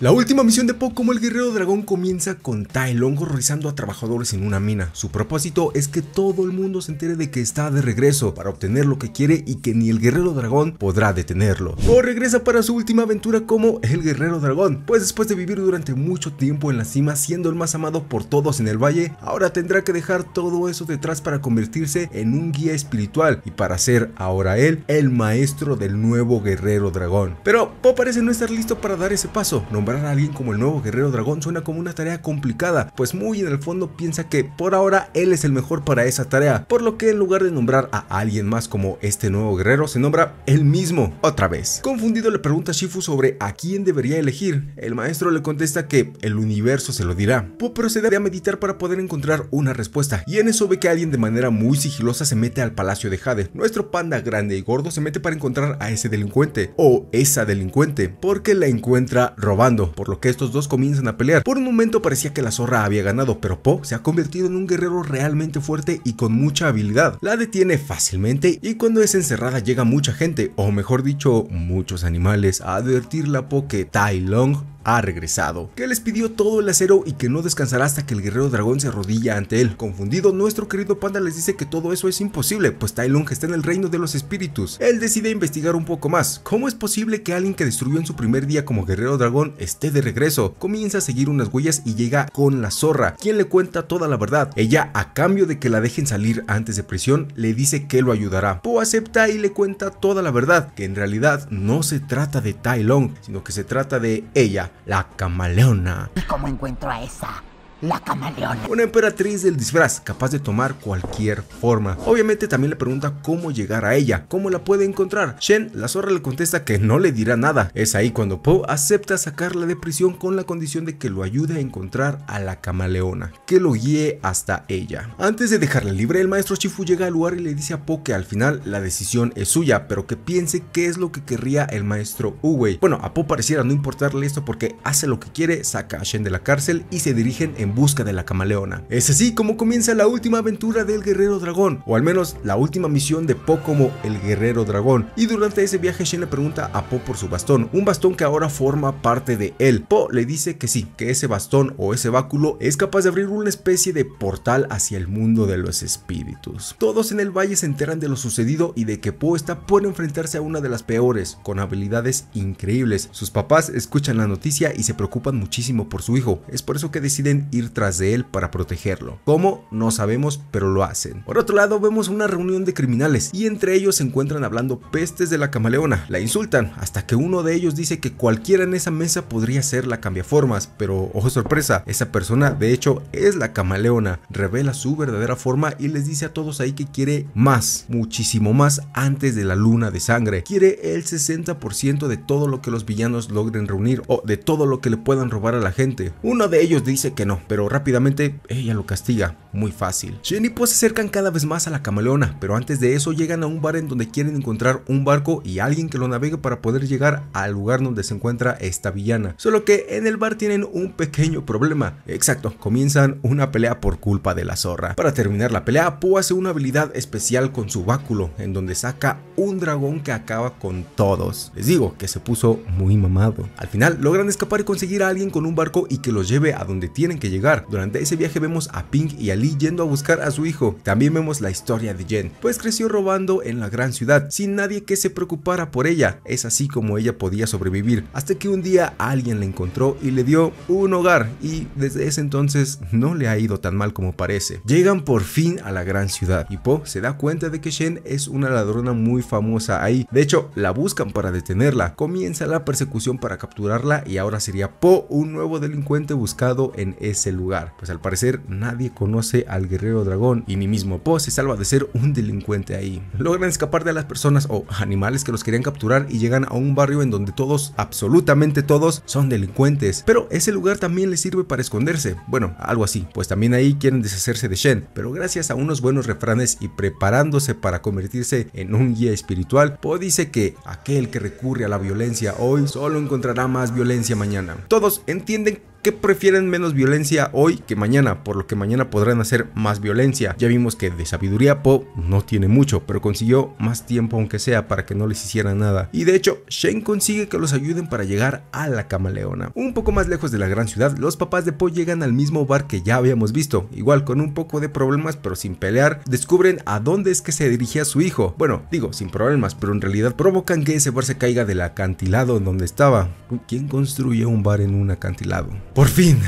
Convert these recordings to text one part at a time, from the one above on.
La última misión de Po como el guerrero dragón comienza con Tai Long horrorizando a trabajadores en una mina. Su propósito es que todo el mundo se entere de que está de regreso para obtener lo que quiere y que ni el guerrero dragón podrá detenerlo. Po regresa para su última aventura como el guerrero dragón, pues después de vivir durante mucho tiempo en la cima siendo el más amado por todos en el valle, ahora tendrá que dejar todo eso detrás para convertirse en un guía espiritual y para ser ahora él el maestro del nuevo guerrero dragón. Pero Po parece no estar listo para dar ese paso, nombrar a alguien como el nuevo guerrero dragón suena como una tarea complicada, pues muy en el fondo piensa que por ahora él es el mejor para esa tarea, por lo que en lugar de nombrar a alguien más como este nuevo guerrero, se nombra él mismo otra vez. Confundido le pregunta a Shifu sobre a quién debería elegir, el maestro le contesta que el universo se lo dirá. Po procede a meditar para poder encontrar una respuesta, y en eso ve que alguien de manera muy sigilosa se mete al palacio de Jade. Nuestro panda grande y gordo se mete para encontrar a ese delincuente, o esa delincuente, porque la encuentra robando por lo que estos dos comienzan a pelear. Por un momento parecía que la zorra había ganado, pero Po se ha convertido en un guerrero realmente fuerte y con mucha habilidad. La detiene fácilmente y cuando es encerrada llega mucha gente, o mejor dicho, muchos animales, a advertirle a Po que Tai Long ha regresado, que les pidió todo el acero y que no descansará hasta que el guerrero dragón se arrodilla ante él. Confundido, nuestro querido panda les dice que todo eso es imposible, pues Tai está en el reino de los espíritus. Él decide investigar un poco más. ¿Cómo es posible que alguien que destruyó en su primer día como guerrero dragón esté de regreso? Comienza a seguir unas huellas y llega con la zorra, quien le cuenta toda la verdad. Ella, a cambio de que la dejen salir antes de prisión, le dice que lo ayudará. Po acepta y le cuenta toda la verdad, que en realidad no se trata de Tai sino que se trata de ella, la camaleona. ¿Y cómo encuentro a esa? la camaleona. Una emperatriz del disfraz, capaz de tomar cualquier forma. Obviamente también le pregunta cómo llegar a ella, cómo la puede encontrar. Shen, la zorra le contesta que no le dirá nada. Es ahí cuando Po acepta sacarla de prisión con la condición de que lo ayude a encontrar a la camaleona, que lo guíe hasta ella. Antes de dejarla libre, el maestro Shifu llega al lugar y le dice a Po que al final la decisión es suya, pero que piense qué es lo que querría el maestro Uwei. Bueno, a Po pareciera no importarle esto porque hace lo que quiere, saca a Shen de la cárcel y se dirigen en busca de la camaleona. Es así como comienza la última aventura del guerrero dragón, o al menos la última misión de Po como el guerrero dragón. Y durante ese viaje Shen le pregunta a Po por su bastón, un bastón que ahora forma parte de él. Po le dice que sí, que ese bastón o ese báculo es capaz de abrir una especie de portal hacia el mundo de los espíritus. Todos en el valle se enteran de lo sucedido y de que Po está por enfrentarse a una de las peores, con habilidades increíbles. Sus papás escuchan la noticia y se preocupan muchísimo por su hijo, es por eso que deciden ir tras de él para protegerlo. ¿Cómo? No sabemos, pero lo hacen. Por otro lado, vemos una reunión de criminales y entre ellos se encuentran hablando pestes de la camaleona. La insultan hasta que uno de ellos dice que cualquiera en esa mesa podría ser la cambiaformas, pero ojo sorpresa, esa persona de hecho es la camaleona. Revela su verdadera forma y les dice a todos ahí que quiere más, muchísimo más antes de la luna de sangre. Quiere el 60% de todo lo que los villanos logren reunir o de todo lo que le puedan robar a la gente. Uno de ellos dice que no, pero rápidamente ella lo castiga, muy fácil. Shen y Po se acercan cada vez más a la camaleona, pero antes de eso llegan a un bar en donde quieren encontrar un barco y alguien que lo navegue para poder llegar al lugar donde se encuentra esta villana. Solo que en el bar tienen un pequeño problema. Exacto, comienzan una pelea por culpa de la zorra. Para terminar la pelea, Po hace una habilidad especial con su báculo, en donde saca un dragón que acaba con todos. Les digo que se puso muy mamado. Al final logran escapar y conseguir a alguien con un barco y que los lleve a donde tienen que llegar durante ese viaje vemos a Pink y a Lee yendo a buscar a su hijo. También vemos la historia de Jen, pues creció robando en la gran ciudad, sin nadie que se preocupara por ella. Es así como ella podía sobrevivir, hasta que un día alguien la encontró y le dio un hogar y desde ese entonces no le ha ido tan mal como parece. Llegan por fin a la gran ciudad y Po se da cuenta de que Shen es una ladrona muy famosa ahí. De hecho, la buscan para detenerla. Comienza la persecución para capturarla y ahora sería Po un nuevo delincuente buscado en ese lugar, pues al parecer nadie conoce al guerrero dragón y ni mismo Po se salva de ser un delincuente ahí. Logran escapar de las personas o animales que los querían capturar y llegan a un barrio en donde todos, absolutamente todos, son delincuentes, pero ese lugar también les sirve para esconderse, bueno, algo así, pues también ahí quieren deshacerse de Shen, pero gracias a unos buenos refranes y preparándose para convertirse en un guía espiritual, Po dice que aquel que recurre a la violencia hoy solo encontrará más violencia mañana. Todos entienden que prefieren menos violencia hoy que mañana, por lo que mañana podrán hacer más violencia. Ya vimos que de sabiduría Po no tiene mucho, pero consiguió más tiempo aunque sea para que no les hicieran nada. Y de hecho, Shane consigue que los ayuden para llegar a la camaleona. Un poco más lejos de la gran ciudad, los papás de Po llegan al mismo bar que ya habíamos visto, igual con un poco de problemas pero sin pelear, descubren a dónde es que se dirigía su hijo. Bueno, digo, sin problemas, pero en realidad provocan que ese bar se caiga del acantilado en donde estaba. ¿Quién construye un bar en un acantilado? Por fin,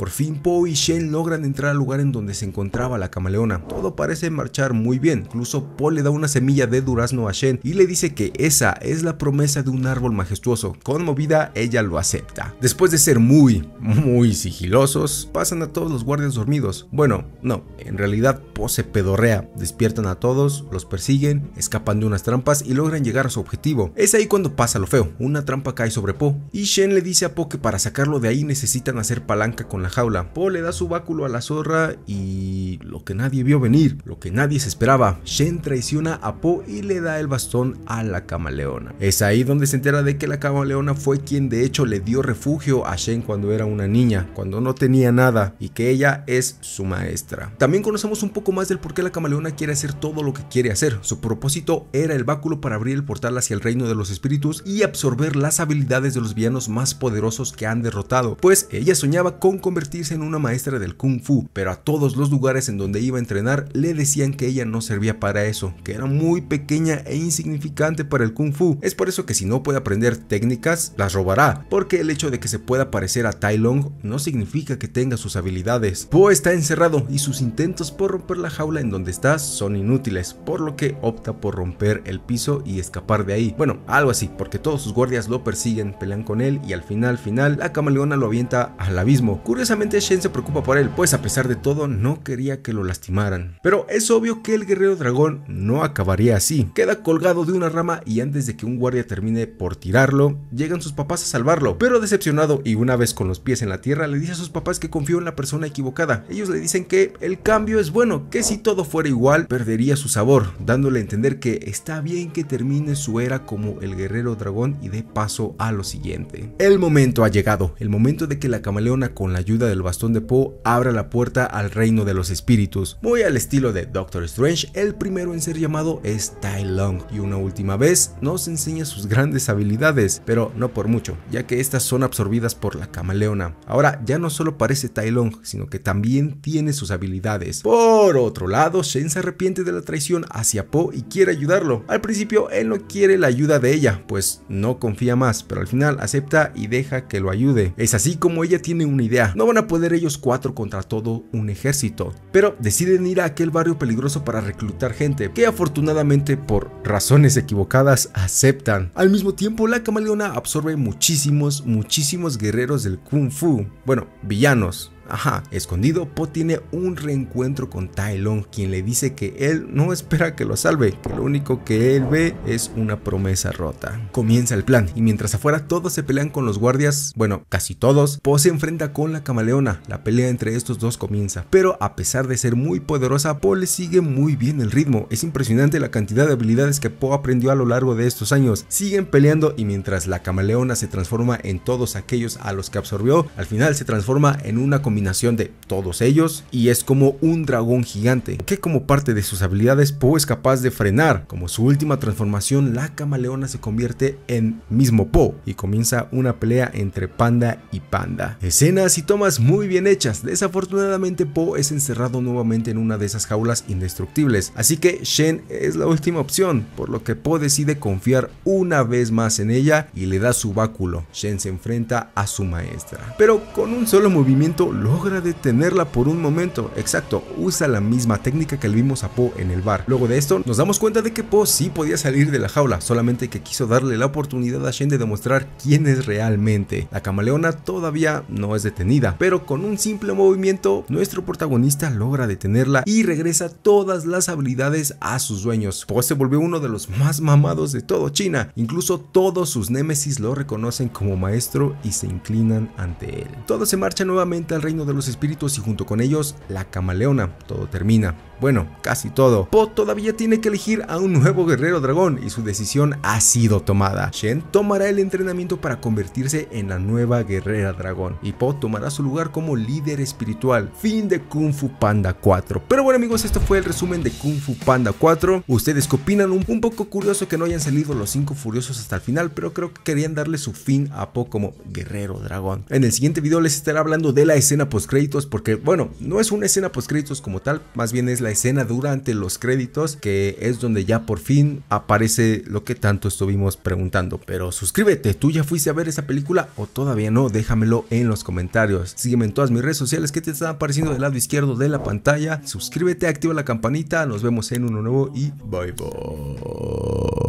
por fin Po y Shen logran entrar al lugar en donde se encontraba la camaleona. Todo parece marchar muy bien, incluso Po le da una semilla de durazno a Shen y le dice que esa es la promesa de un árbol majestuoso. Conmovida, ella lo acepta. Después de ser muy, muy sigilosos, pasan a todos los guardias dormidos. Bueno, no, en realidad Po se pedorrea, despiertan a todos, los persiguen, escapan de unas trampas y logran llegar a su objetivo. Es ahí cuando pasa lo feo, una trampa cae sobre Po y Shen le dice a Po que para sacarlo de ahí necesitan hacer palanca con la jaula. Po le da su báculo a la zorra y lo que nadie vio venir, lo que nadie se esperaba. Shen traiciona a Po y le da el bastón a la camaleona. Es ahí donde se entera de que la camaleona fue quien de hecho le dio refugio a Shen cuando era una niña, cuando no tenía nada y que ella es su maestra. También conocemos un poco más del por qué la camaleona quiere hacer todo lo que quiere hacer. Su propósito era el báculo para abrir el portal hacia el reino de los espíritus y absorber las habilidades de los villanos más poderosos que han derrotado, pues ella soñaba con convertirse convertirse en una maestra del kung fu, pero a todos los lugares en donde iba a entrenar le decían que ella no servía para eso, que era muy pequeña e insignificante para el kung fu. Es por eso que si no puede aprender técnicas, las robará, porque el hecho de que se pueda parecer a Tai Long no significa que tenga sus habilidades. Po está encerrado y sus intentos por romper la jaula en donde está son inútiles, por lo que opta por romper el piso y escapar de ahí. Bueno, algo así, porque todos sus guardias lo persiguen, pelean con él y al final, final, la camaleona lo avienta al abismo. Curiosamente Shen se preocupa por él, pues a pesar de todo no quería que lo lastimaran. Pero es obvio que el guerrero dragón no acabaría así. Queda colgado de una rama y antes de que un guardia termine por tirarlo, llegan sus papás a salvarlo. Pero decepcionado y una vez con los pies en la tierra, le dice a sus papás que confió en la persona equivocada. Ellos le dicen que el cambio es bueno, que si todo fuera igual perdería su sabor, dándole a entender que está bien que termine su era como el guerrero dragón y dé paso a lo siguiente. El momento ha llegado, el momento de que la camaleona con la ayuda del bastón de Po abre la puerta al reino de los espíritus, muy al estilo de Doctor Strange, el primero en ser llamado es Tai Long, y una última vez nos enseña sus grandes habilidades, pero no por mucho, ya que estas son absorbidas por la camaleona. Ahora ya no solo parece Tai Long, sino que también tiene sus habilidades. Por otro lado, Shen se arrepiente de la traición hacia Po y quiere ayudarlo. Al principio él no quiere la ayuda de ella, pues no confía más, pero al final acepta y deja que lo ayude. Es así como ella tiene una idea, no van a poder ellos cuatro contra todo un ejército, pero deciden ir a aquel barrio peligroso para reclutar gente, que afortunadamente por razones equivocadas aceptan. Al mismo tiempo, la camaleona absorbe muchísimos, muchísimos guerreros del kung fu, bueno, villanos, Ajá, escondido, Po tiene un reencuentro con Tai quien le dice que él no espera que lo salve, que lo único que él ve es una promesa rota. Comienza el plan, y mientras afuera todos se pelean con los guardias, bueno, casi todos, Po se enfrenta con la camaleona. La pelea entre estos dos comienza, pero a pesar de ser muy poderosa, Po le sigue muy bien el ritmo. Es impresionante la cantidad de habilidades que Po aprendió a lo largo de estos años. Siguen peleando y mientras la camaleona se transforma en todos aquellos a los que absorbió, al final se transforma en una combinación de todos ellos y es como un dragón gigante, que como parte de sus habilidades Po es capaz de frenar. Como su última transformación, la camaleona se convierte en mismo Po y comienza una pelea entre Panda y Panda. Escenas y tomas muy bien hechas, desafortunadamente Po es encerrado nuevamente en una de esas jaulas indestructibles, así que Shen es la última opción, por lo que Po decide confiar una vez más en ella y le da su báculo. Shen se enfrenta a su maestra, pero con un solo movimiento lo logra detenerla por un momento. Exacto, usa la misma técnica que le vimos a Po en el bar. Luego de esto, nos damos cuenta de que Po sí podía salir de la jaula, solamente que quiso darle la oportunidad a Shen de demostrar quién es realmente. La camaleona todavía no es detenida, pero con un simple movimiento, nuestro protagonista logra detenerla y regresa todas las habilidades a sus dueños. Po se volvió uno de los más mamados de todo China, incluso todos sus némesis lo reconocen como maestro y se inclinan ante él. Todo se marcha nuevamente al reino de los espíritus y junto con ellos la camaleona. Todo termina. Bueno, casi todo. Po todavía tiene que elegir a un nuevo guerrero dragón y su decisión ha sido tomada. Shen tomará el entrenamiento para convertirse en la nueva guerrera dragón y Po tomará su lugar como líder espiritual. Fin de Kung Fu Panda 4. Pero bueno amigos, este fue el resumen de Kung Fu Panda 4. Ustedes que opinan un, poco curioso que no hayan salido los cinco furiosos hasta el final, pero creo que querían darle su fin a Po como guerrero dragón. En el siguiente video les estaré hablando de la escena créditos porque bueno, no es una escena créditos como tal, más bien es la escena durante los créditos, que es donde ya por fin aparece lo que tanto estuvimos preguntando. Pero suscríbete, ¿tú ya fuiste a ver esa película o todavía no? Déjamelo en los comentarios. Sígueme en todas mis redes sociales que te están apareciendo del lado izquierdo de la pantalla. Suscríbete, activa la campanita, nos vemos en uno nuevo y bye bye.